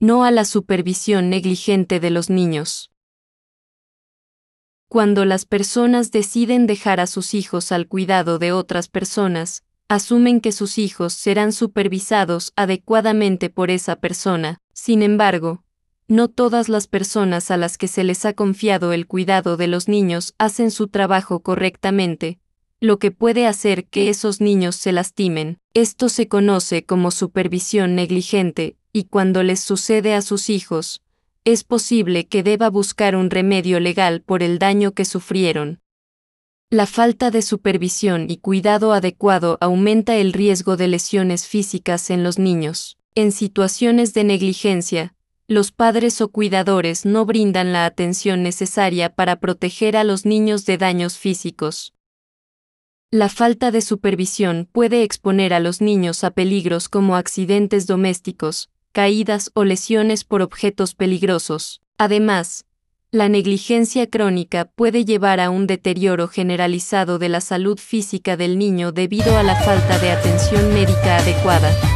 no a la supervisión negligente de los niños. Cuando las personas deciden dejar a sus hijos al cuidado de otras personas, asumen que sus hijos serán supervisados adecuadamente por esa persona. Sin embargo, no todas las personas a las que se les ha confiado el cuidado de los niños hacen su trabajo correctamente, lo que puede hacer que esos niños se lastimen. Esto se conoce como supervisión negligente y cuando les sucede a sus hijos, es posible que deba buscar un remedio legal por el daño que sufrieron. La falta de supervisión y cuidado adecuado aumenta el riesgo de lesiones físicas en los niños. En situaciones de negligencia, los padres o cuidadores no brindan la atención necesaria para proteger a los niños de daños físicos. La falta de supervisión puede exponer a los niños a peligros como accidentes domésticos, caídas o lesiones por objetos peligrosos. Además, la negligencia crónica puede llevar a un deterioro generalizado de la salud física del niño debido a la falta de atención médica adecuada.